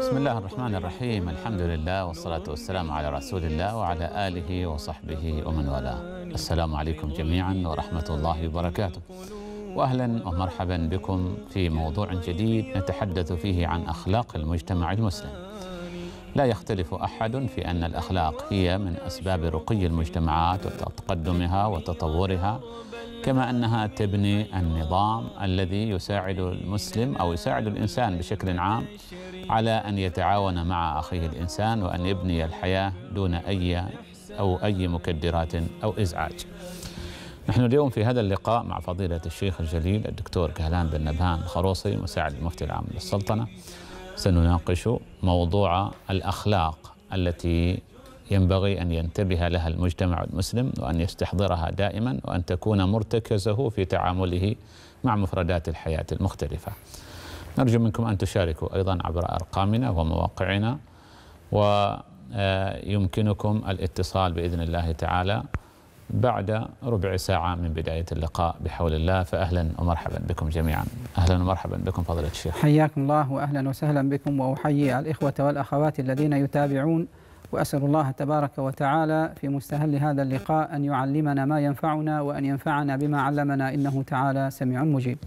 بسم الله الرحمن الرحيم الحمد لله والصلاة والسلام على رسول الله وعلى آله وصحبه ومن والاه السلام عليكم جميعا ورحمة الله وبركاته وأهلا ومرحبا بكم في موضوع جديد نتحدث فيه عن أخلاق المجتمع المسلم لا يختلف أحد في أن الأخلاق هي من أسباب رقي المجتمعات وتقدمها وتطورها كما أنها تبني النظام الذي يساعد المسلم أو يساعد الإنسان بشكل عام على أن يتعاون مع أخيه الإنسان وأن يبني الحياة دون أي أو أي مكدرات أو إزعاج نحن اليوم في هذا اللقاء مع فضيلة الشيخ الجليل الدكتور كهلان بن نبهان الخروصي مساعد المفتي العام للسلطنة سنناقش موضوع الأخلاق التي ينبغي أن ينتبه لها المجتمع المسلم وأن يستحضرها دائما وأن تكون مرتكزه في تعامله مع مفردات الحياة المختلفة نرجو منكم أن تشاركوا أيضا عبر أرقامنا ومواقعنا ويمكنكم الاتصال بإذن الله تعالى بعد ربع ساعة من بداية اللقاء بحول الله فأهلا ومرحبا بكم جميعا أهلا ومرحبا بكم فضيلة الشيخ حياكم الله وأهلا وسهلا بكم وأحيي الإخوة والأخوات الذين يتابعون واسال الله تبارك وتعالى في مستهل هذا اللقاء ان يعلمنا ما ينفعنا وان ينفعنا بما علمنا انه تعالى سميع مجيب.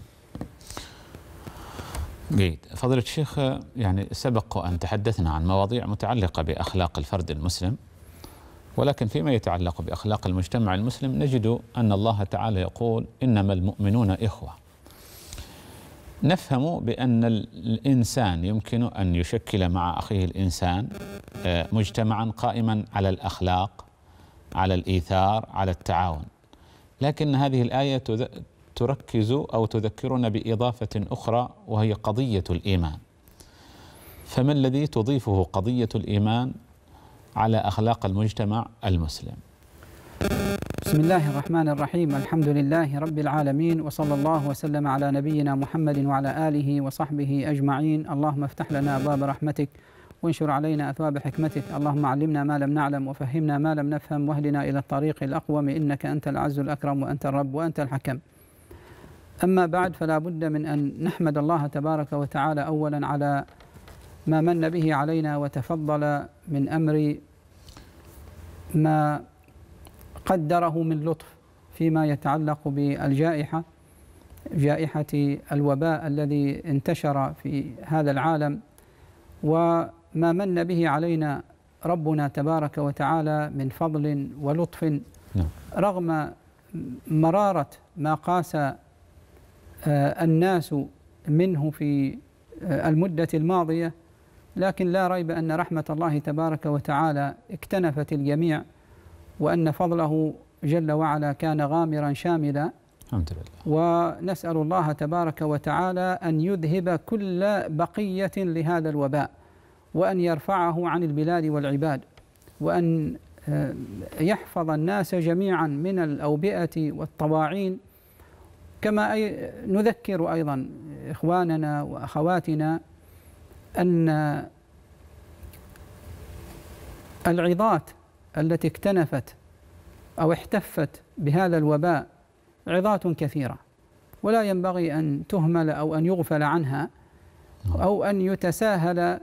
جيد، فضيلة الشيخ يعني سبق ان تحدثنا عن مواضيع متعلقه باخلاق الفرد المسلم ولكن فيما يتعلق باخلاق المجتمع المسلم نجد ان الله تعالى يقول انما المؤمنون اخوه. نفهم بأن الإنسان يمكن أن يشكل مع أخيه الإنسان آه، مجتمعا قائما على الأخلاق على الإيثار على التعاون لكن هذه الآية تركز أو تذكرنا بإضافة أخرى وهي قضية الإيمان فما الذي تضيفه قضية الإيمان على أخلاق المجتمع المسلم بسم الله الرحمن الرحيم الحمد لله رب العالمين وصلى الله وسلم على نبينا محمد وعلى آله وصحبه أجمعين اللهم افتح لنا أبواب رحمتك وانشر علينا أثواب حكمتك اللهم علمنا ما لم نعلم وفهمنا ما لم نفهم واهدنا إلى الطريق الأقوم إنك أنت العز الأكرم وأنت الرب وأنت الحكم أما بعد فلا بد من أن نحمد الله تبارك وتعالى أولا على ما من به علينا وتفضل من أمر ما قدره من لطف فيما يتعلق بالجائحة جائحة الوباء الذي انتشر في هذا العالم وما من به علينا ربنا تبارك وتعالى من فضل ولطف نعم. رغم مرارة ما قاس آه، الناس منه في آه، المدة الماضية لكن لا ريب أن رحمة الله تبارك وتعالى اكتنفت الجميع وأن فضله جل وعلا كان غامرا شاملا الحمد لله ونسأل الله تبارك وتعالى أن يذهب كل بقية لهذا الوباء وأن يرفعه عن البلاد والعباد وأن آه، يحفظ الناس جميعا من الأوبئة والطواعين كما أي نذكر أيضا إخواننا وأخواتنا أن العظات التي اكتنفت أو احتفت بهذا الوباء عظات كثيرة ولا ينبغي أن تهمل أو أن يغفل عنها أو أن يتساهل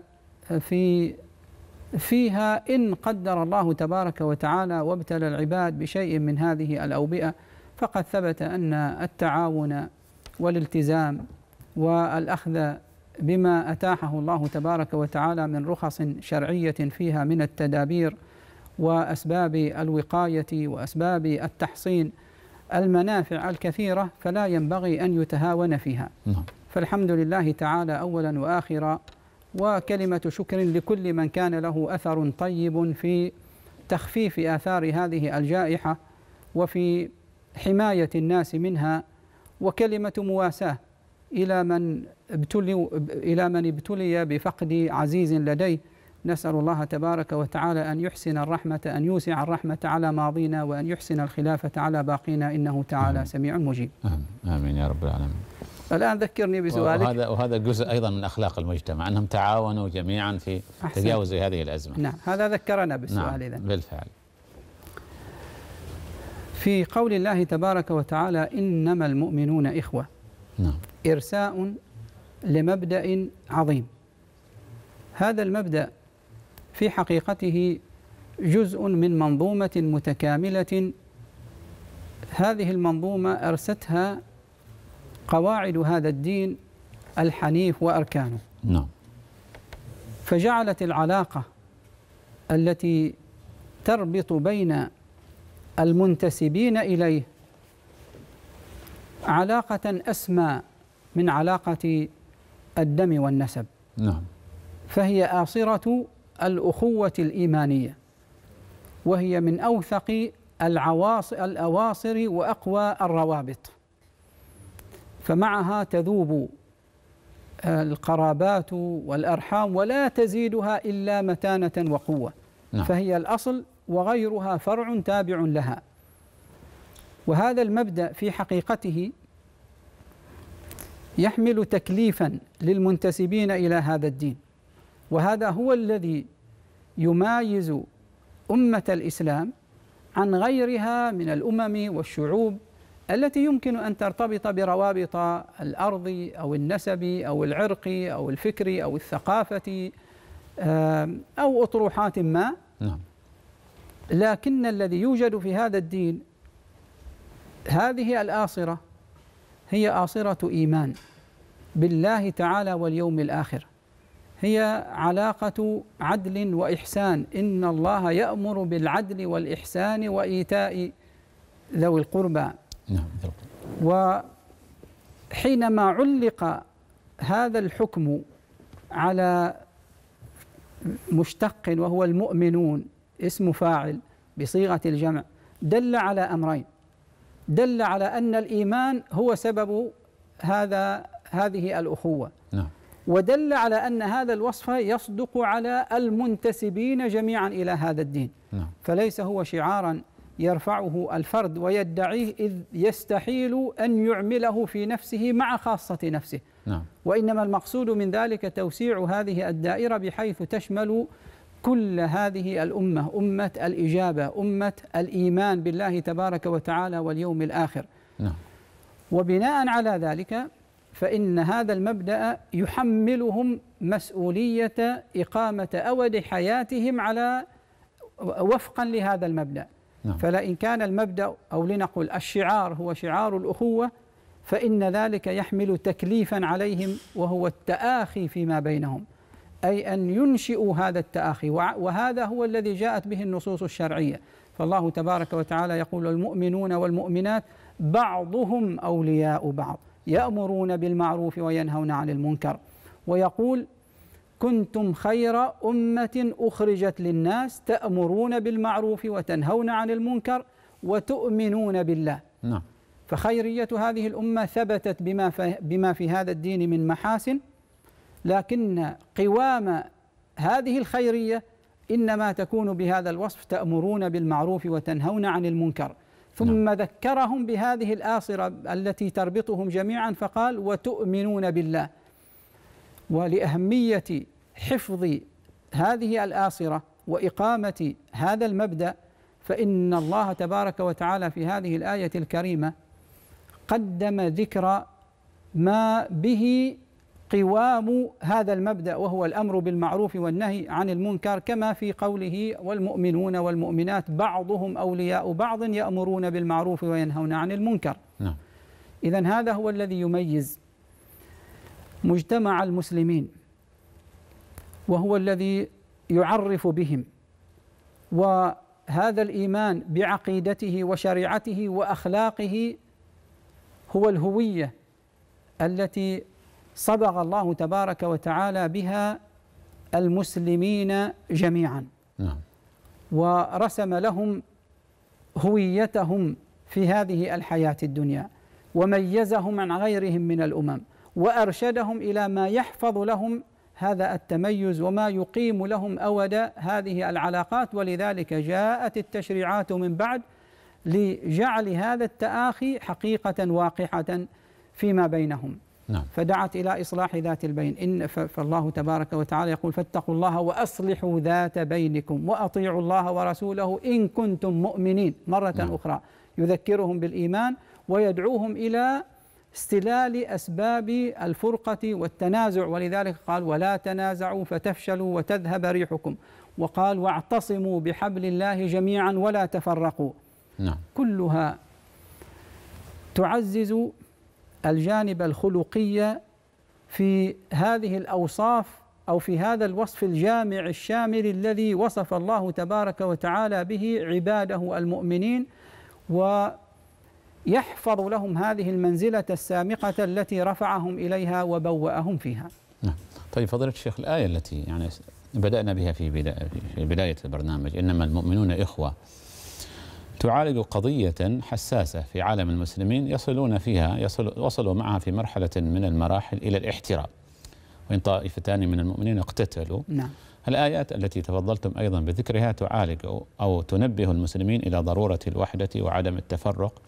في فيها إن قدر الله تبارك وتعالى وابتلى العباد بشيء من هذه الأوبئة فقد ثبت أن التعاون والالتزام والأخذ بما أتاحه الله تبارك وتعالى من رخص شرعية فيها من التدابير واسباب الوقايه واسباب التحصين المنافع الكثيره فلا ينبغي ان يتهاون فيها. نعم. فالحمد لله تعالى اولا واخرا وكلمه شكر لكل من كان له اثر طيب في تخفيف اثار هذه الجائحه وفي حمايه الناس منها وكلمه مواساه الى من ابتلي الى من ابتلي بفقد عزيز لديه نسأل الله تبارك وتعالى أن يحسن الرحمة أن يوسع الرحمة على ماضينا وأن يحسن الخلافة على باقينا إنه تعالى آمين. سميع مجيب آمين. آمين يا رب العالمين الآن ذكرني بسؤالك وهذا, وهذا جزء أيضا من أخلاق المجتمع أنهم تعاونوا جميعا في تجاوز هذه الأزمة نعم هذا ذكرنا نعم، بالسؤال نعم. إذن بالفعل في قول الله تبارك وتعالى إنما المؤمنون إخوة نعم. إرساء لمبدأ عظيم هذا المبدأ في حقيقته جزء من منظومة متكاملة هذه المنظومة أرستها قواعد هذا الدين الحنيف وأركانه نعم فجعلت العلاقة التي تربط بين المنتسبين إليه علاقة أسمى من علاقة الدم والنسب نعم فهي آصرة الأخوة الإيمانية وهي من أوثق الأواصر وأقوى الروابط فمعها تذوب آه، القرابات والأرحام ولا تزيدها إلا متانة وقوة نعم. فهي الأصل وغيرها فرع تابع لها وهذا المبدأ في حقيقته يحمل تكليفا للمنتسبين إلى هذا الدين وهذا هو الذي يمايز أمة الإسلام عن غيرها من الأمم والشعوب التي يمكن أن ترتبط بروابط الأرض أو النسب أو العرق أو الفكر أو الثقافة آه، أو أطروحات ما نعم. لكن الذي يوجد في هذا الدين هذه الآصرة هي آصرة إيمان بالله تعالى واليوم الآخر هي علاقة عدل وإحسان إن الله يأمر بالعدل والإحسان وإيتاء ذوي القربى نعم وحينما علق هذا الحكم على مشتق وهو المؤمنون اسم فاعل بصيغة الجمع دل على أمرين دل على أن الإيمان هو سبب هذا هذه الأخوة نعم ودل على أن هذا الوصف يصدق على المنتسبين جميعا إلى هذا الدين نعم. فليس هو شعارا يرفعه الفرد ويدعيه إذ يستحيل أن يعمله في نفسه مع خاصة نفسه نعم. وإنما المقصود من ذلك توسيع هذه الدائرة بحيث تشمل كل هذه الأمة أمة الإجابة أمة الإيمان بالله تبارك وتعالى واليوم الآخر نعم. وبناء على ذلك فإن هذا المبدأ يحملهم مسؤولية إقامة أود حياتهم على وفقا لهذا المبدأ نعم. فلئن كان المبدأ أو لنقل الشعار هو شعار الأخوة فإن ذلك يحمل تكليفا عليهم وهو التآخي فيما بينهم أي أن ينشئوا هذا التآخي وهذا هو الذي جاءت به النصوص الشرعية فالله تبارك وتعالى يقول المؤمنون والمؤمنات بعضهم أولياء بعض يأمرون بالمعروف وينهون عن المنكر ويقول كنتم خير أمة أخرجت للناس تأمرون بالمعروف وتنهون عن المنكر وتؤمنون بالله نعم فخيرية هذه الأمة ثبتت بما بما في هذا الدين من محاسن لكن قوام هذه الخيرية إنما تكون بهذا الوصف تأمرون بالمعروف وتنهون عن المنكر ثم نعم. ذكرهم بهذه الآصرة التي تربطهم جميعا فقال وتؤمنون بالله ولأهمية حفظ هذه الآصرة وإقامة هذا المبدأ فإن الله تبارك وتعالى في هذه الآية الكريمة قدم ذكر ما به قوام هذا المبدا وهو الامر بالمعروف والنهي عن المنكر كما في قوله والمؤمنون والمؤمنات بعضهم اولياء بعض يامرون بالمعروف وينهون عن المنكر. نعم. اذا هذا هو الذي يميز مجتمع المسلمين وهو الذي يعرف بهم وهذا الايمان بعقيدته وشريعته واخلاقه هو الهويه التي صبغ الله تبارك وتعالى بها المسلمين جميعا نعم. ورسم لهم هويتهم في هذه الحياة الدنيا وميزهم عن غيرهم من الأمم وأرشدهم إلى ما يحفظ لهم هذا التميز وما يقيم لهم أود هذه العلاقات ولذلك جاءت التشريعات من بعد لجعل هذا التآخي حقيقة واقحة فيما بينهم نعم. فدعت إلى إصلاح ذات البين إن فالله تبارك وتعالى يقول فاتقوا الله وأصلحوا ذات بينكم وأطيعوا الله ورسوله إن كنتم مؤمنين مرة نعم. أخرى يذكرهم بالإيمان ويدعوهم إلى استلال أسباب الفرقة والتنازع ولذلك قال ولا تنازعوا فتفشلوا وتذهب ريحكم وقال واعتصموا بحبل الله جميعا ولا تفرقوا نعم. كلها تعزز الجانب الخلقي في هذه الأوصاف أو في هذا الوصف الجامع الشامل الذي وصف الله تبارك وتعالى به عباده المؤمنين ويحفظ لهم هذه المنزلة السامقة التي رفعهم إليها وبوأهم فيها نعم طيب فضيلة الشيخ الآية التي يعني بدأنا بها في بداية البرنامج إنما المؤمنون إخوة تعالج قضية حساسة في عالم المسلمين يصلون فيها يصل وصلوا معها في مرحلة من المراحل إلى الاحترام وإن طائفتان من المؤمنين اقتتلوا نعم. الآيات التي تفضلتم أيضا بذكرها تعالج أو تنبه المسلمين إلى ضرورة الوحدة وعدم التفرق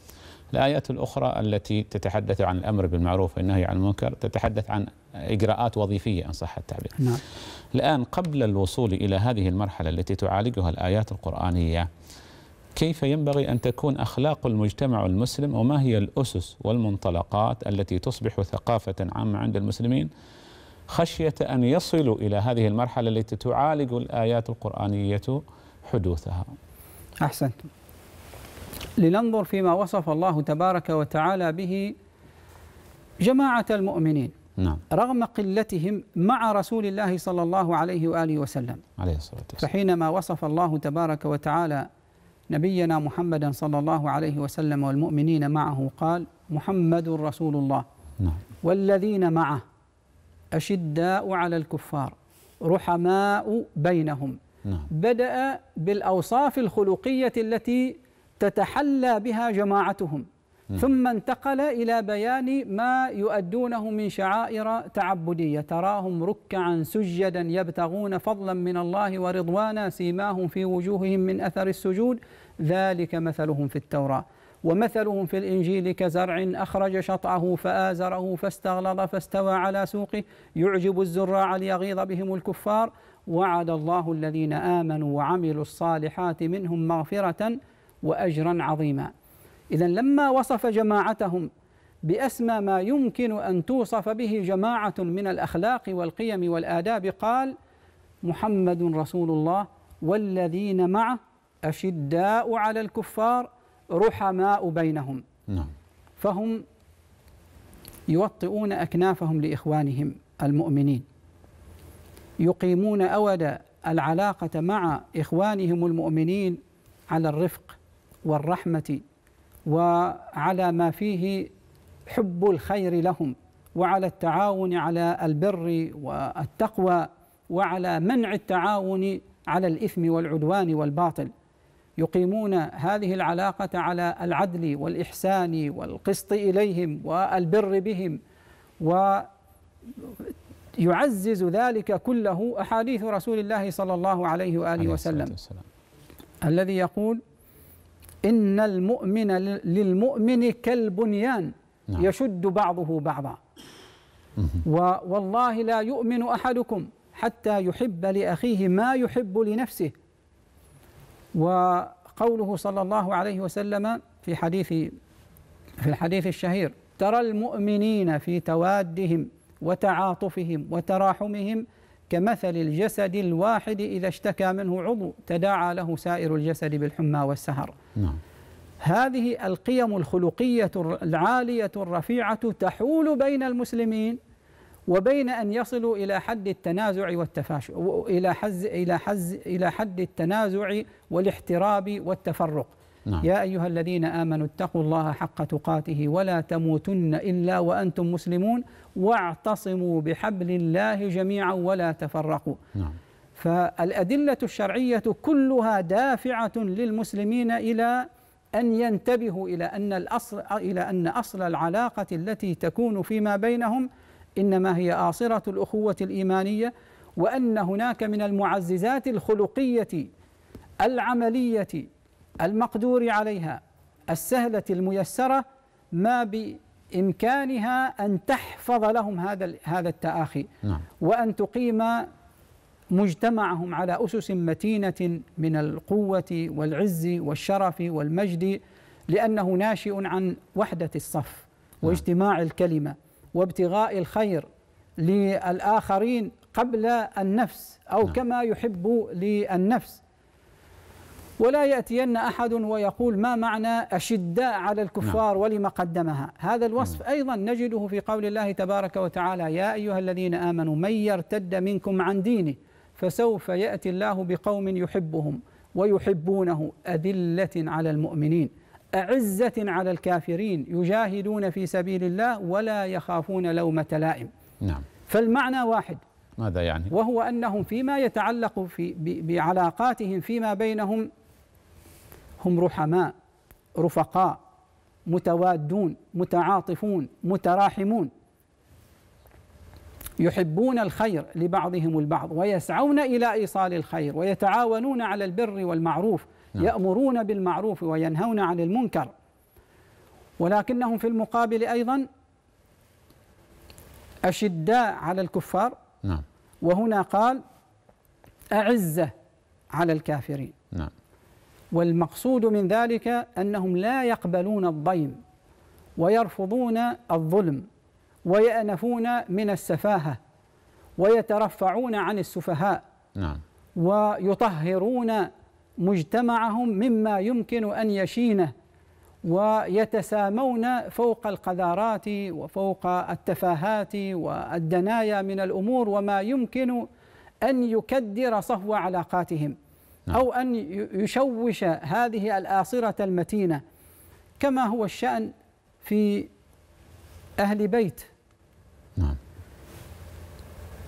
الآيات الأخرى التي تتحدث عن الأمر بالمعروف والنهي عن المنكر تتحدث عن إجراءات وظيفية إن صح التعبير نعم. الآن قبل الوصول إلى هذه المرحلة التي تعالجها الآيات القرآنية كيف ينبغي أن تكون أخلاق المجتمع المسلم وما هي الأسس والمنطلقات التي تصبح ثقافة عامة عند المسلمين خشية أن يصلوا إلى هذه المرحلة التي تعالج الآيات القرآنية حدوثها أحسنت لننظر فيما وصف الله تبارك وتعالى به جماعة المؤمنين نعم. رغم قلتهم مع رسول الله صلى الله عليه وآله وسلم عليه الصلاة والسلام فحينما وصف الله تبارك وتعالى نبينا محمدا صلى الله عليه وسلم والمؤمنين معه قال محمد رسول الله نعم. والذين معه أشداء على الكفار رحماء بينهم نعم. بدأ بالأوصاف الخلقية التي تتحلى بها جماعتهم ثم انتقل إلى بيان ما يؤدونه من شعائر تعبدية تراهم ركعا سجدا يبتغون فضلا من الله ورضوانا سيماهم في وجوههم من أثر السجود ذلك مثلهم في التوراة ومثلهم في الإنجيل كزرع أخرج شطعه فآزره فاستغلظ فاستوى على سوقه يعجب الزراع ليغيظ بهم الكفار وعد الله الذين آمنوا وعملوا الصالحات منهم مغفرة وأجرا عظيما إذا لما وصف جماعتهم بأسمى ما يمكن أن توصف به جماعة من الأخلاق والقيم والآداب قال محمد رسول الله والذين معه أشداء على الكفار رحماء بينهم نعم. فهم يوطئون أكنافهم لإخوانهم المؤمنين يقيمون أود العلاقة مع إخوانهم المؤمنين على الرفق والرحمة وعلى ما فيه حب الخير لهم وعلى التعاون على البر والتقوى وعلى منع التعاون على الاثم والعدوان والباطل يقيمون هذه العلاقه على العدل والاحسان والقسط اليهم والبر بهم ويعزز ذلك كله احاديث رسول الله صلى الله عليه واله عليه وسلم الذي يقول إن المؤمن للمؤمن كالبنيان نعم. يشد بعضه بعضا والله لا يؤمن أحدكم حتى يحب لأخيه ما يحب لنفسه وقوله صلى الله عليه وسلم في حديث في الحديث الشهير ترى المؤمنين في توادهم وتعاطفهم وتراحمهم كمثل الجسد الواحد إذا اشتكى منه عضو تداعى له سائر الجسد بالحمى والسهر نعم. هذه القيم الخلقية العالية الرفيعة تحول بين المسلمين وبين أن يصلوا إلى حد التنازع والتفاشؤ إلى حز إلى حز إلى حد التنازع والاحتراب والتفرق نعم. يا أيها الذين آمنوا اتقوا الله حق تقاته ولا تموتن إلا وأنتم مسلمون واعتصموا بحبل الله جميعا ولا تفرقوا نعم. فالأدلة الشرعية كلها دافعة للمسلمين إلى أن ينتبهوا إلى أن الأصل إلى أن أصل العلاقة التي تكون فيما بينهم إنما هي آصرة الأخوة الإيمانية وأن هناك من المعززات الخلقية العملية المقدور عليها السهلة الميسرة ما بإمكانها أن تحفظ لهم هذا هذا التآخي نعم. وأن تقيم مجتمعهم على أسس متينة من القوة والعز والشرف والمجد لأنه ناشئ عن وحدة الصف نعم. واجتماع الكلمة وابتغاء الخير للآخرين قبل النفس أو نعم. كما يحب للنفس ولا يأتين أحد ويقول ما معنى أشداء على الكفار نعم. ولما قدمها هذا الوصف نعم. أيضا نجده في قول الله تبارك وتعالى يا أيها الذين آمنوا من يرتد منكم عن دينه فسوف يأتي الله بقوم يحبهم ويحبونه أذلة على المؤمنين أعزة على الكافرين يجاهدون في سبيل الله ولا يخافون لومة لائم نعم فالمعنى واحد ماذا يعني؟ وهو أنهم فيما يتعلق في بعلاقاتهم فيما بينهم هم رحماء رفقاء متوادون متعاطفون متراحمون يحبون الخير لبعضهم البعض ويسعون الى ايصال الخير ويتعاونون على البر والمعروف نعم. يامرون بالمعروف وينهون عن المنكر ولكنهم في المقابل ايضا اشداء على الكفار نعم. وهنا قال اعزه على الكافرين نعم. والمقصود من ذلك أنهم لا يقبلون الضيم ويرفضون الظلم ويأنفون من السفاهة ويترفعون عن السفهاء نعم. ويطهرون مجتمعهم مما يمكن أن يشينه ويتسامون فوق القذارات وفوق التفاهات والدنايا من الأمور وما يمكن أن يكدر صفو علاقاتهم نعم. أو أن يشوش هذه الآصرة المتينة كما هو الشأن في أهل بيت نعم.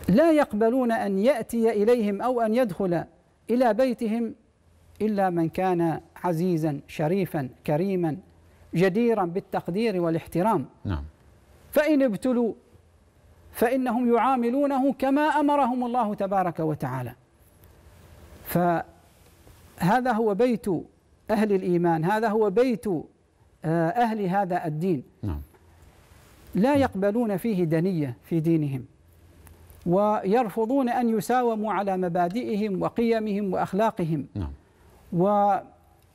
لا يقبلون أن يأتي إليهم أو أن يدخل إلى بيتهم إلا من كان عزيزا شريفا كريما جديرا بالتقدير والاحترام نعم فإن ابتلوا فإنهم يعاملونه كما أمرهم الله تبارك وتعالى ف هذا هو بيت أهل الإيمان هذا هو بيت آه، أهل هذا الدين نعم. لا يقبلون فيه دنية في دينهم ويرفضون أن يساوموا على مبادئهم وقيمهم وأخلاقهم نعم.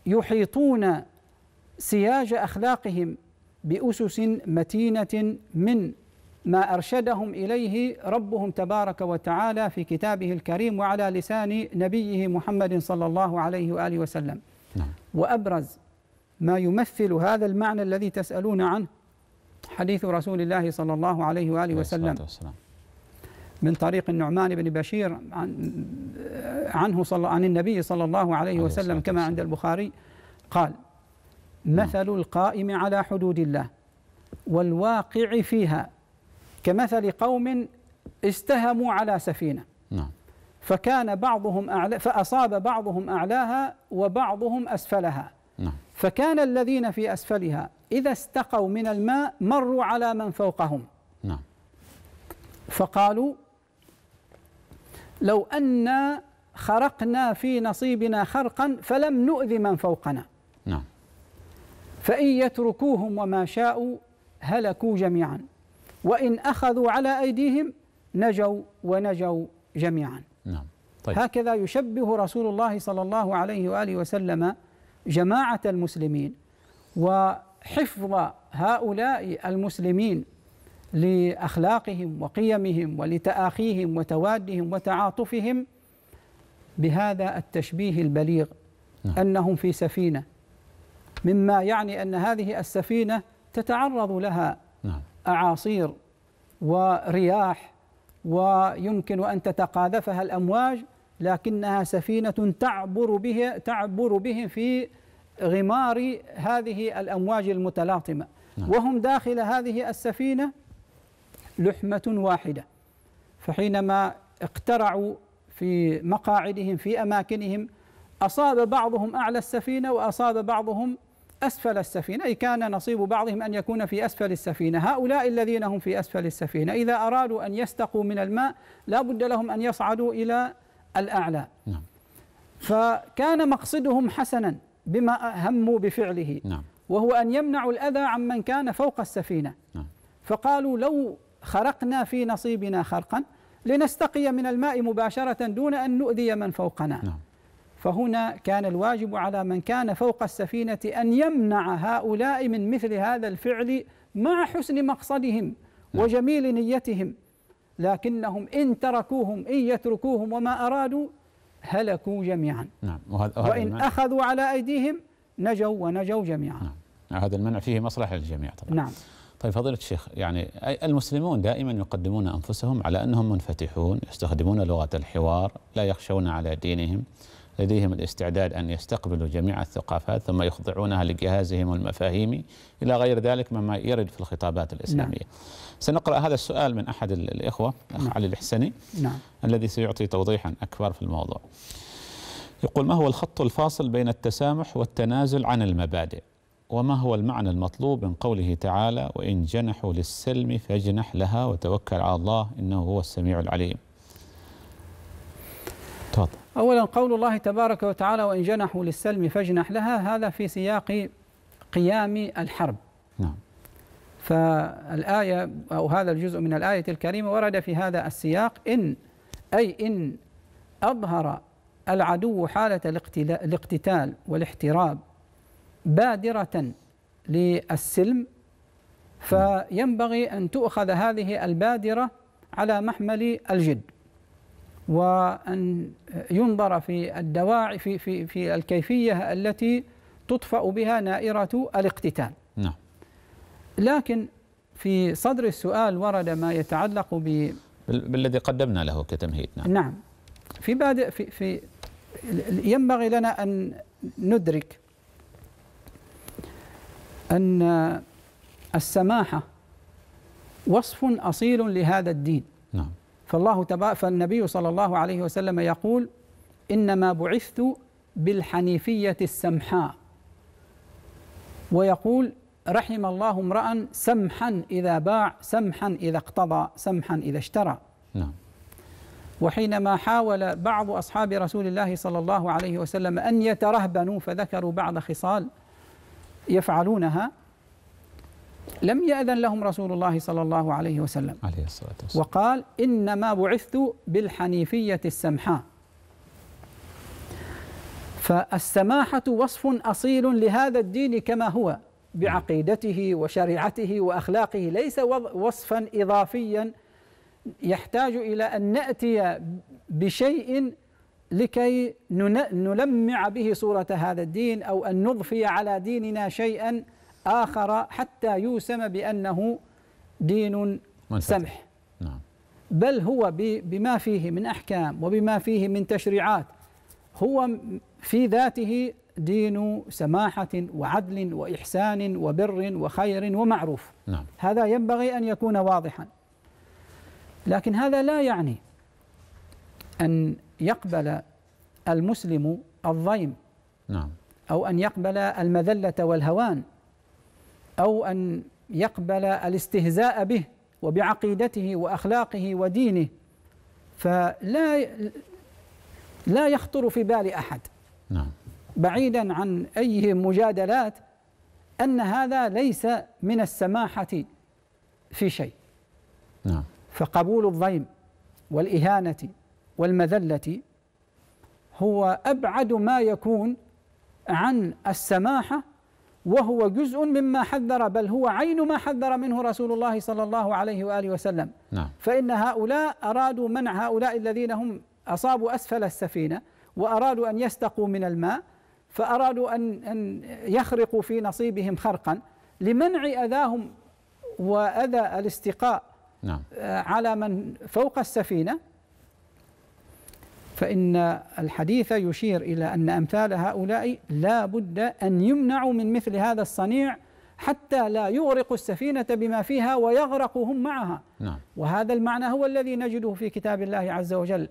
ويحيطون سياج أخلاقهم بأسس متينة من ما أرشدهم إليه ربهم تبارك وتعالى في كتابه الكريم وعلى لسان نبيه محمد صلى الله عليه وآله وسلم نعم. وأبرز ما يمثل هذا المعنى الذي تسألون عنه حديث رسول الله صلى الله عليه وآله وسلم من طريق النعمان بن بشير عن عنه صلى عن النبي صلى الله عليه وسلم كما عند البخاري قال مثل القائم على حدود الله والواقع فيها كمثل قوم استهموا على سفينة نعم فكان بعضهم أعلى فأصاب بعضهم أعلاها وبعضهم أسفلها نعم فكان الذين في أسفلها إذا استقوا من الماء مروا على من فوقهم نعم فقالوا لو أن خرقنا في نصيبنا خرقا فلم نؤذ من فوقنا نعم فإن يتركوهم وما شاءوا هلكوا جميعا وإن أخذوا على أيديهم نجوا ونجوا جميعا نعم طيب. هكذا يشبه رسول الله صلى الله عليه وآله وسلم جماعة المسلمين وحفظ هؤلاء المسلمين لأخلاقهم وقيمهم ولتآخيهم وتوادهم وتعاطفهم بهذا التشبيه البليغ نعم. أنهم في سفينة مما يعني أن هذه السفينة تتعرض لها نعم. اعاصير ورياح ويمكن ان تتقاذفها الامواج لكنها سفينه تعبر به تعبر بهم في غمار هذه الامواج المتلاطمه نعم. وهم داخل هذه السفينه لحمه واحده فحينما اقترعوا في مقاعدهم في اماكنهم اصاب بعضهم اعلى السفينه واصاب بعضهم أسفل السفينة أي كان نصيب بعضهم أن يكون في أسفل السفينة هؤلاء الذين هم في أسفل السفينة إذا أرادوا أن يستقوا من الماء لا بد لهم أن يصعدوا إلى الأعلى نعم. فكان مقصدهم حسنا بما هموا بفعله نعم. وهو أن يمنعوا الأذى عمن كان فوق السفينة نعم. فقالوا لو خرقنا في نصيبنا خرقا لنستقي من الماء مباشرة دون أن نؤذي من فوقنا نعم. فهنا كان الواجب على من كان فوق السفينة أن يمنع هؤلاء من مثل هذا الفعل مع حسن مقصدهم نعم. وجميل نيتهم لكنهم إن تركوهم إن يتركوهم وما أرادوا هلكوا جميعا نعم وهذا وإن المنع أخذوا على أيديهم نجوا ونجوا جميعا نعم هذا المنع فيه مصلحة للجميع طبعا نعم طيب فضيلة الشيخ يعني المسلمون دائما يقدمون أنفسهم على أنهم منفتحون يستخدمون لغة الحوار لا يخشون على دينهم لديهم الاستعداد أن يستقبلوا جميع الثقافات ثم يخضعونها لجهازهم المفاهيمي إلى غير ذلك مما يرد في الخطابات نعم. الإسلامية نعم. سنقرأ هذا السؤال من أحد الإخوة أخ نعم. علي الحسني نعم. الذي سيعطي توضيحا أكبر في الموضوع يقول ما هو الخط الفاصل بين التسامح والتنازل عن المبادئ وما هو المعنى المطلوب من قوله تعالى وإن جنحوا للسلم فاجنح لها وتوكل على الله إنه هو السميع العليم تفضل أولا قول الله تبارك وتعالى وإن جنحوا للسلم فاجنح لها هذا في سياق قيام الحرب نعم فالآية أو هذا الجزء من الآية الكريمة ورد في هذا السياق إن أي إن أظهر العدو حالة الاقتتال والاحتراب بادرة للسلم فينبغي أن تؤخذ هذه البادرة على محمل الجد وأن ينظر في الدواعي في في في الكيفية التي تطفأ بها نائرة الاقتتال. نعم. لكن في صدر السؤال ورد ما يتعلق ب بالذي قدمنا له كتمهيد نعم. نعم. في بادئ في في ينبغي لنا أن ندرك أن السماحة وصف أصيل لهذا الدين. فالله تبا فالنبي صلى الله عليه وسلم يقول انما بعثت بالحنيفيه السمحاء ويقول رحم الله امرا سمحا اذا باع سمحا اذا اقتضى سمحا اذا اشترى نعم وحينما حاول بعض اصحاب رسول الله صلى الله عليه وسلم ان يترهبنوا فذكروا بعض خصال يفعلونها لم يأذن لهم رسول الله صلى الله عليه وسلم عليه الصلاة والسلام وقال إنما بعثت بالحنيفية السمحاء فالسماحة وصف أصيل لهذا الدين كما هو بعقيدته وشريعته وأخلاقه ليس وصفا إضافيا يحتاج إلى أن نأتي بشيء لكي نلمع به صورة هذا الدين أو أن نضفي على ديننا شيئا آخر حتى يوسم بأنه دين سمح نعم. بل هو بما فيه من أحكام وبما فيه من تشريعات هو في ذاته دين سماحة وعدل وإحسان وبر وخير ومعروف نعم. هذا ينبغي أن يكون واضحا لكن هذا لا يعني أن يقبل المسلم الضيم نعم. أو أن يقبل المذلة والهوان أو أن يقبل الاستهزاء به وبعقيدته وأخلاقه ودينه فلا لا يخطر في بال أحد نعم. بعيدا عن أي مجادلات أن هذا ليس من السماحة في شيء نعم. فقبول الضيم والإهانة والمذلة هو أبعد ما يكون عن السماحة وهو جزء مما حذر بل هو عين ما حذر منه رسول الله صلى الله عليه واله وسلم نعم. فان هؤلاء ارادوا منع هؤلاء الذين هم اصابوا اسفل السفينه وارادوا ان يستقوا من الماء فارادوا ان ان يخرقوا في نصيبهم خرقا لمنع اذاهم واذى الاستقاء نعم. آه، على من فوق السفينه فإن الحديث يشير إلى أن أمثال هؤلاء لا بد أن يمنعوا من مثل هذا الصنيع حتى لا يغرق السفينة بما فيها ويغرقوا هم معها نعم. وهذا المعنى هو الذي نجده في كتاب الله عز وجل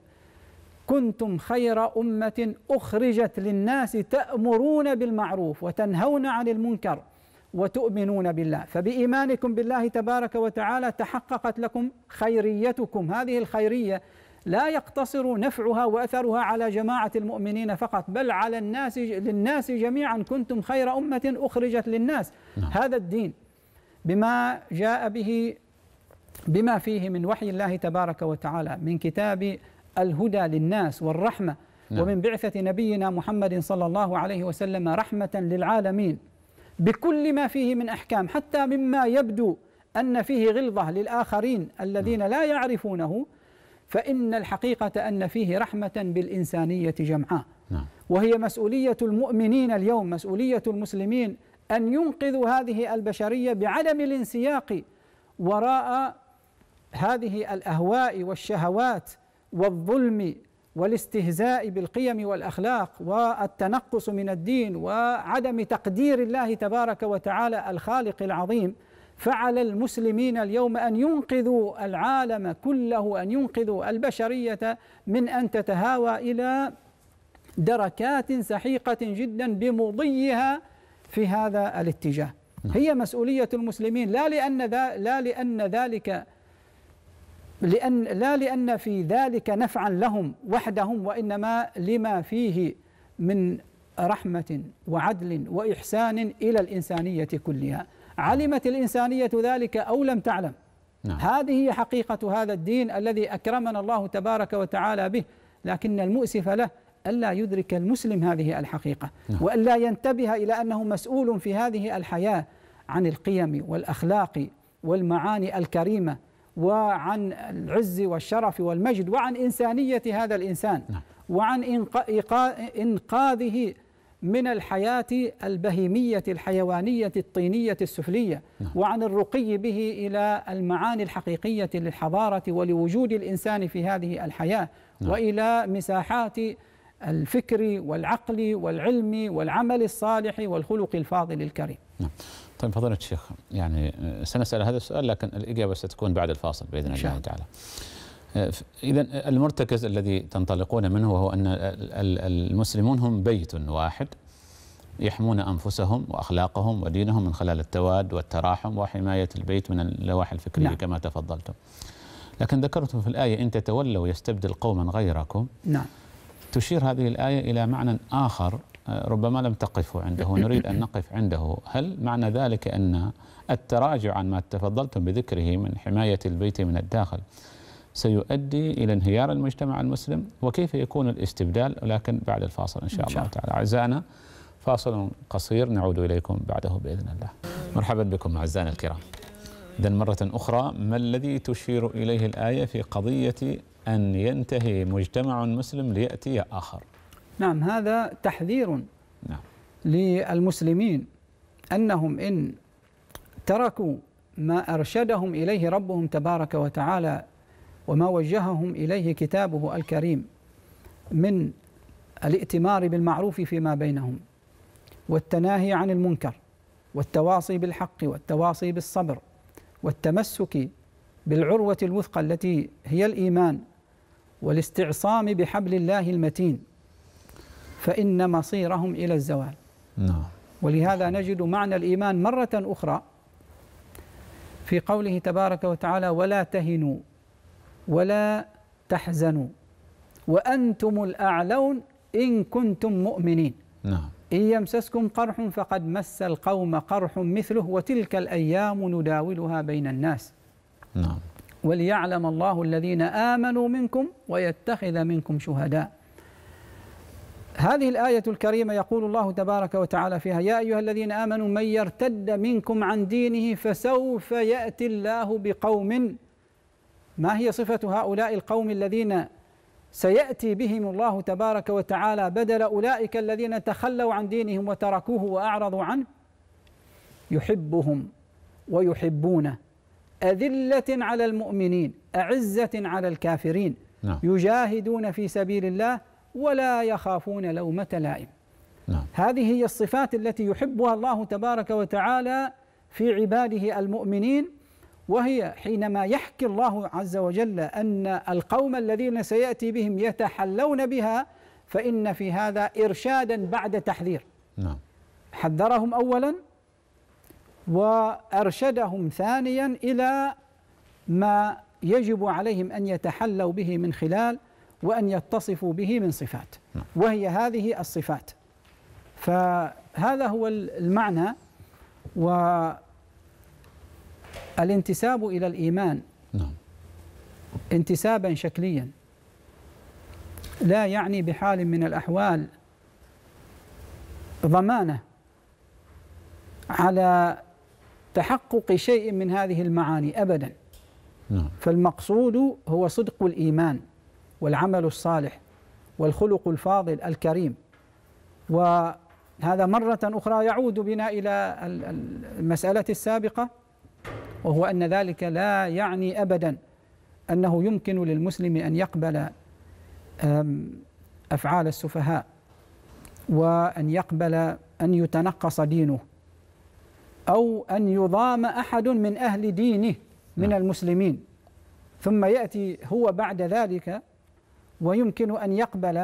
كنتم خير أمة أخرجت للناس تأمرون بالمعروف وتنهون عن المنكر وتؤمنون بالله فبإيمانكم بالله تبارك وتعالى تحققت لكم خيريتكم هذه الخيرية لا يقتصر نفعها واثرها على جماعه المؤمنين فقط بل على الناس للناس جميعا كنتم خير امه اخرجت للناس نعم. هذا الدين بما جاء به بما فيه من وحي الله تبارك وتعالى من كتاب الهدى للناس والرحمه نعم. ومن بعثه نبينا محمد صلى الله عليه وسلم رحمه للعالمين بكل ما فيه من احكام حتى مما يبدو ان فيه غلظه للاخرين الذين نعم. لا يعرفونه فإن الحقيقة أن فيه رحمة بالإنسانية جمعاء نعم. وهي مسؤولية المؤمنين اليوم مسؤولية المسلمين أن ينقذوا هذه البشرية بعدم الانسياق وراء هذه الأهواء والشهوات والظلم والاستهزاء بالقيم والأخلاق والتنقص من الدين وعدم تقدير الله تبارك وتعالى الخالق العظيم فعلى المسلمين اليوم ان ينقذوا العالم كله ان ينقذوا البشريه من ان تتهاوى الى دركات سحيقه جدا بمضيها في هذا الاتجاه نعم. هي مسؤوليه المسلمين لا لان ذا لا لان ذلك لأن لا لأن في ذلك نفعا لهم وحدهم وإنما لما فيه من رحمة وعدل وإحسان إلى الإنسانية كلها علمت الإنسانية ذلك أو لم تعلم نعم. هذه هي حقيقة هذا الدين الذي أكرمنا الله تبارك وتعالى به لكن المؤسف له ألا يدرك المسلم هذه الحقيقة نعم. وألا ينتبه إلى أنه مسؤول في هذه الحياة عن القيم والأخلاق والمعاني الكريمة وعن العز والشرف والمجد وعن إنسانية هذا الإنسان نعم. وعن إنقاذه من الحياة البهيمية الحيوانية الطينية السفلية نعم. وعن الرقي به إلى المعاني الحقيقية للحضارة ولوجود الإنسان في هذه الحياة نعم. وإلى مساحات الفكر والعقل والعلم والعمل الصالح والخلق الفاضل الكريم نعم. طيب فضيلة الشيخ يعني سنسأل هذا السؤال لكن الإجابة ستكون بعد الفاصل بإذن الله تعالى إذا المرتكز الذي تنطلقون منه هو أن المسلمون هم بيت واحد يحمون أنفسهم وأخلاقهم ودينهم من خلال التواد والتراحم وحماية البيت من اللواح الفكرية نعم. كما تفضلتم لكن ذكرتم في الآية إن تتولوا يستبدل قوما غيركم نعم تشير هذه الآية إلى معنى آخر آه، ربما لم تقفوا عنده نريد أن نقف عنده هل معنى ذلك أن التراجع عن ما تفضلتم بذكره من حماية البيت من الداخل سيؤدي إلى انهيار المجتمع المسلم وكيف يكون الاستبدال ولكن بعد الفاصل إن شاء, إن شاء الله تعالى أعزائنا فاصل قصير نعود إليكم بعده بإذن الله مرحبا بكم أعزائنا الكرام إذا مرة أخرى ما الذي تشير إليه الآية في قضية أن ينتهي مجتمع مسلم ليأتي آخر نعم هذا تحذير نعم. للمسلمين أنهم إن تركوا ما أرشدهم إليه ربهم تبارك وتعالى وما وجههم إليه كتابه الكريم من الائتمار بالمعروف فيما بينهم والتناهي عن المنكر والتواصي بالحق والتواصي بالصبر والتمسك بالعروة الوثقى التي هي الإيمان والاستعصام بحبل الله المتين فإن مصيرهم إلى الزوال نعم ولهذا نجد معنى الإيمان مرة أخرى في قوله تبارك وتعالى ولا تهنوا ولا تحزنوا وأنتم الأعلون إن كنتم مؤمنين نعم إن يمسسكم قرح فقد مس القوم قرح مثله وتلك الأيام نداولها بين الناس نعم وليعلم الله الذين آمنوا منكم ويتخذ منكم شهداء هذه الآية الكريمة يقول الله تبارك وتعالى فيها يا أيها الذين آمنوا من يرتد منكم عن دينه فسوف يأتي الله بقوم ما هي صفة هؤلاء القوم الذين سيأتي بهم الله تبارك وتعالى بدل أولئك الذين تخلوا عن دينهم وتركوه وأعرضوا عنه يحبهم ويحبونه أذلة على المؤمنين أعزة على الكافرين نعم. يجاهدون في سبيل الله ولا يخافون لومة لائم نعم. هذه هي الصفات التي يحبها الله تبارك وتعالى في عباده المؤمنين وهي حينما يحكي الله عز وجل ان القوم الذين سياتي بهم يتحلون بها فان في هذا ارشادا بعد تحذير. نعم. حذرهم اولا وارشدهم ثانيا الى ما يجب عليهم ان يتحلوا به من خلال وان يتصفوا به من صفات نعم. وهي هذه الصفات. فهذا هو المعنى و الانتساب إلى الإيمان نعم انتسابا شكليا لا يعني بحال من الأحوال ضمانة على تحقق شيء من هذه المعاني أبدا نعم. فالمقصود هو صدق الإيمان والعمل الصالح والخلق الفاضل الكريم وهذا مرة أخرى يعود بنا إلى المسألة السابقة وهو أن ذلك لا يعني أبدا أنه يمكن للمسلم أن يقبل أفعال السفهاء وأن يقبل أن يتنقص دينه أو أن يضام أحد من أهل دينه من نعم. المسلمين ثم يأتي هو بعد ذلك ويمكن أن يقبل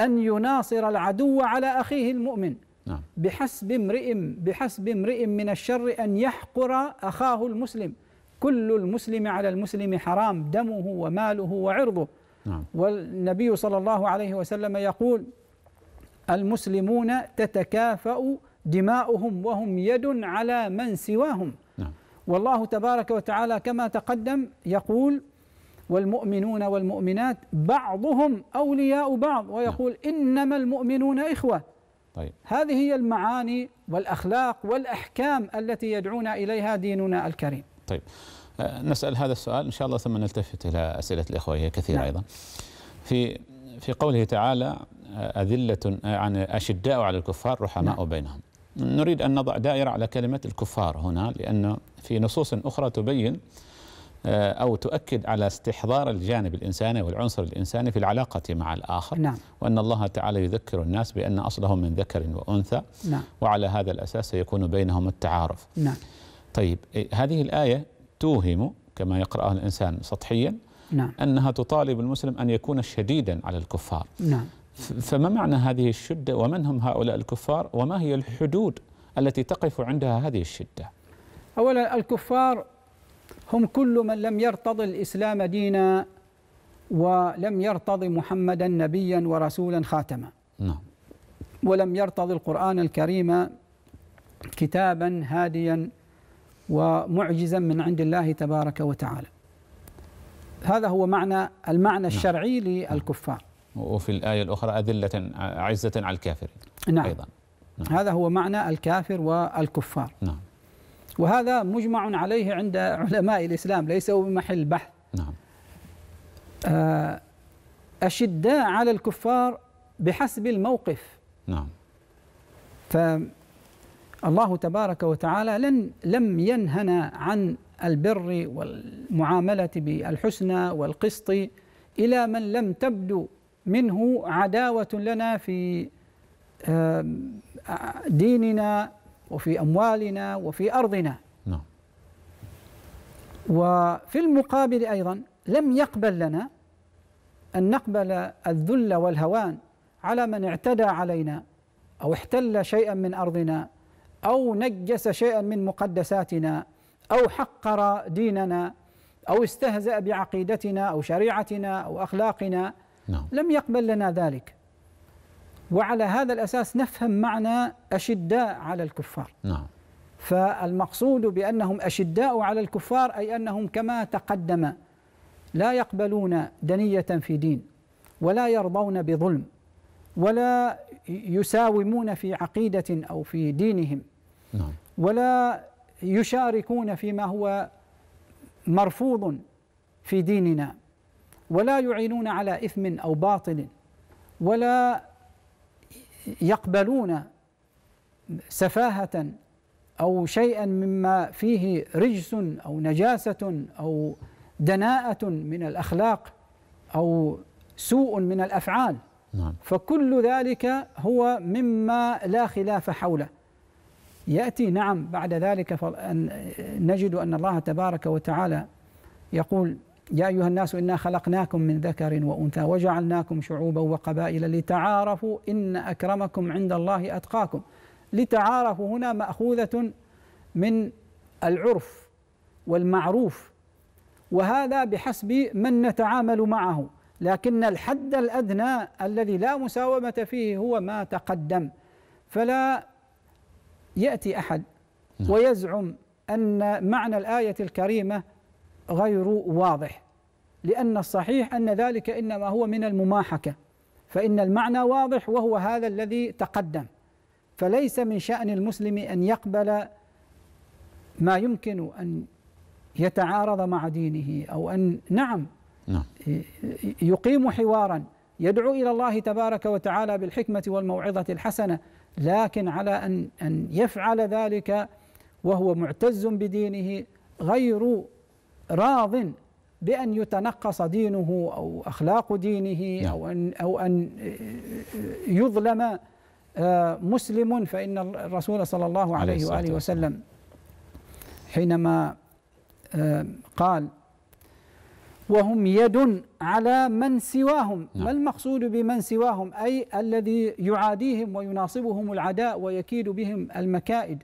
أن يناصر العدو على أخيه المؤمن نعم. بحسب امرئ بحسب امرئ من الشر أن يحقر أخاه المسلم كل المسلم على المسلم حرام دمه وماله وعرضه نعم. والنبي صلى الله عليه وسلم يقول المسلمون تتكافأ دماؤهم وهم يد على من سواهم نعم. والله تبارك وتعالى كما تقدم يقول والمؤمنون والمؤمنات بعضهم أولياء بعض ويقول نعم. إنما المؤمنون إخوة طيب. هذه هي المعاني والأخلاق والأحكام التي يدعونا إليها ديننا الكريم طيب آه، نسأل هذا السؤال إن شاء الله ثم نلتفت إلى أسئلة الإخوة هي كثيرة نعم. أيضا في في قوله تعالى آه، أذلة آه، عن أشداء على الكفار رحماء نعم. بينهم نريد أن نضع دائرة على كلمة الكفار هنا لأن في نصوص أخرى تبين آه، أو تؤكد على استحضار الجانب الإنساني والعنصر الإنساني في العلاقة مع الآخر نعم. وأن الله تعالى يذكر الناس بأن أصلهم من ذكر وأنثى نعم. وعلى هذا الأساس سيكون بينهم التعارف نعم. طيب إيه، هذه الآية توهم كما يقرأها الإنسان سطحيا نعم. أنها تطالب المسلم أن يكون شديدا على الكفار نعم. فما معنى هذه الشدة ومن هم هؤلاء الكفار وما هي الحدود التي تقف عندها هذه الشدة أولا الكفار هم كل من لم يرتض الإسلام دينا ولم يرتض محمدا نبيا ورسولا خاتما نعم ولم يرتض القرآن الكريم كتابا هاديا ومعجزا من عند الله تبارك وتعالى هذا هو معنى المعنى نعم. الشرعي نعم. للكفار وفي الآية الأخرى أذلة عزة على الكافر نعم أيضا نعم. هذا هو معنى الكافر والكفار نعم وهذا مجمع عليه عند علماء الإسلام ليس بمحل بحث نعم آه، أشداء على الكفار بحسب الموقف نعم فالله تبارك وتعالى لن لم ينهنا عن البر والمعاملة بالحسنى والقسط إلى من لم تبدو منه عداوة لنا في آه، آه، ديننا وفي أموالنا وفي أرضنا نعم وفي المقابل أيضا لم يقبل لنا أن نقبل الذل والهوان على من اعتدى علينا أو احتل شيئا من أرضنا أو نجس شيئا من مقدساتنا أو حقر ديننا أو استهزأ بعقيدتنا أو شريعتنا أو أخلاقنا نعم. لم يقبل لنا ذلك وعلى هذا الأساس نفهم معنى أشداء على الكفار نعم فالمقصود بأنهم أشداء على الكفار أي أنهم كما تقدم لا يقبلون دنية في دين ولا يرضون بظلم ولا يساومون في عقيدة أو في دينهم نعم. ولا يشاركون فيما هو مرفوض في ديننا ولا يعينون على إثم أو باطل ولا يقبلون سفاهة أو شيئا مما فيه رجس أو نجاسة أو دناءة من الأخلاق أو سوء من الأفعال نعم. فكل ذلك هو مما لا خلاف حوله يأتي نعم بعد ذلك أن نجد أن الله تبارك وتعالى يقول يا أيها الناس إنا خلقناكم من ذكر وأنثى وجعلناكم شعوبا وقبائل لتعارفوا إن أكرمكم عند الله أتقاكم لتعارفوا هنا مأخوذة من العرف والمعروف وهذا بحسب من نتعامل معه لكن الحد الأدنى الذي لا مساومة فيه هو ما تقدم فلا يأتي أحد نعم. ويزعم أن معنى الآية الكريمة غير واضح لأن الصحيح أن ذلك إنما هو من المماحكة فإن المعنى واضح وهو هذا الذي تقدم فليس من شأن المسلم أن يقبل ما يمكن أن يتعارض مع دينه أو أن نعم, نعم. يقيم حوارا يدعو إلى الله تبارك وتعالى بالحكمة والموعظة الحسنة لكن على أن أن يفعل ذلك وهو معتز بدينه غير راض بأن يتنقص دينه أو أخلاق دينه نعم. أو أن, أو أن آه، يظلم آه، مسلم فإن الرسول صلى الله عليه وآله وسلم حينما آه، قال وهم يد على من سواهم نعم. ما المقصود بمن سواهم أي الذي يعاديهم ويناصبهم العداء ويكيد بهم المكائد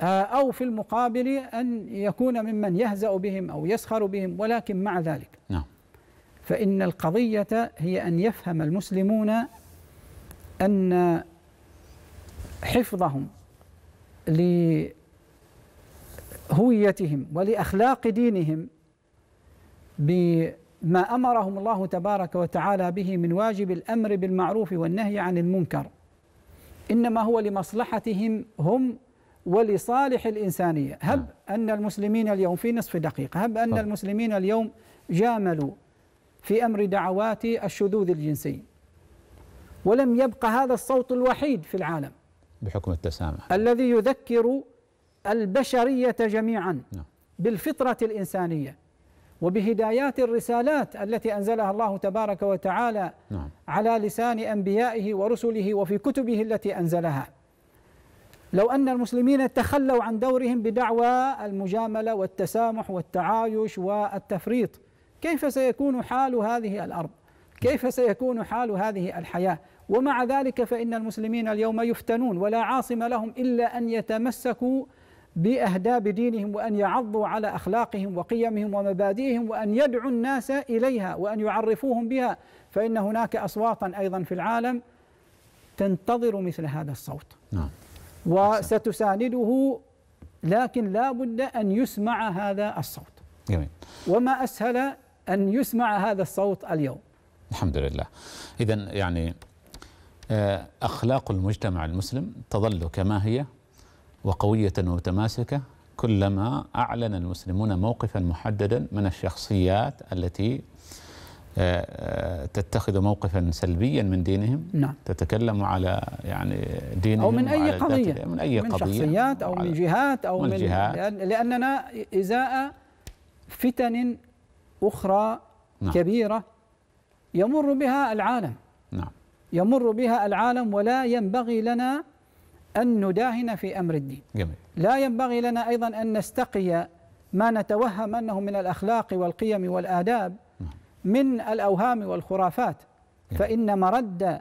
آه، أو في المقابل أن يكون ممن يهزأ بهم أو يسخر بهم ولكن مع ذلك نعم فإن القضية هي أن يفهم المسلمون أن حفظهم لهويتهم ولأخلاق دينهم بما أمرهم الله تبارك وتعالى به من واجب الأمر بالمعروف والنهي عن المنكر إنما هو لمصلحتهم هم ولصالح الإنسانية هب نعم. أن المسلمين اليوم في نصف دقيقة هب أن المسلمين اليوم جاملوا في أمر دعوات الشذوذ الجنسي ولم يبقى هذا الصوت الوحيد في العالم بحكم التسامح الذي يذكر البشرية جميعا نعم. بالفطرة الإنسانية وبهدايات الرسالات التي أنزلها الله تبارك وتعالى نعم. على لسان أنبيائه ورسله وفي كتبه التي أنزلها لو أن المسلمين تخلوا عن دورهم بدعوى المجاملة والتسامح والتعايش والتفريط كيف سيكون حال هذه الأرض كيف سيكون حال هذه الحياة ومع ذلك فإن المسلمين اليوم يفتنون ولا عاصم لهم إلا أن يتمسكوا بأهداب دينهم وأن يعضوا على أخلاقهم وقيمهم ومبادئهم وأن يدعوا الناس إليها وأن يعرفوهم بها فإن هناك أصواتا أيضا في العالم تنتظر مثل هذا الصوت نعم. وستسانده لكن لا بد أن يسمع هذا الصوت جميل. وما أسهل أن يسمع هذا الصوت اليوم الحمد لله إذا يعني آه، أخلاق المجتمع المسلم تظل كما هي وقوية ومتماسكة كلما أعلن المسلمون موقفا محددا من الشخصيات التي آه، آه، تتخذ موقفا سلبيا من دينهم نعم. تتكلم على يعني دينهم أو من أي قضية من أي من قضية شخصيات أو من جهات أو من, من لأننا إزاء فتن أخرى نعم. كبيرة يمر بها العالم نعم. يمر بها العالم ولا ينبغي لنا أن نداهن في أمر الدين جميل. لا ينبغي لنا أيضا أن نستقي ما نتوهم أنه من الأخلاق والقيم والآداب من الاوهام والخرافات نعم. فان مرد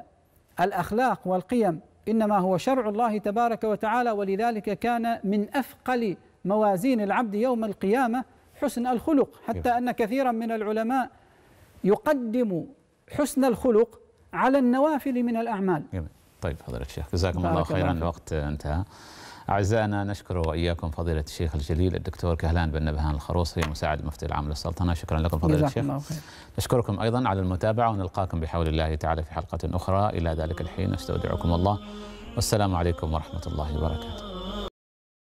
الاخلاق والقيم انما هو شرع الله تبارك وتعالى ولذلك كان من اثقل موازين العبد يوم القيامه حسن الخلق حتى نعم. ان كثيرا من العلماء يقدم حسن الخلق على النوافل من الاعمال. طيب حضرتك شيخ جزاكم الله خيرا الوقت انتهى. أعزائنا نشكر وإياكم فضيلة الشيخ الجليل الدكتور كهلان بن نبهان الخروصي مساعد المفتي العام للسلطنة شكرا لكم فضيلة الشيخ نشكركم أيضا على المتابعة ونلقاكم بحول الله تعالى في حلقة أخرى إلى ذلك الحين نستودعكم الله والسلام عليكم ورحمة الله وبركاته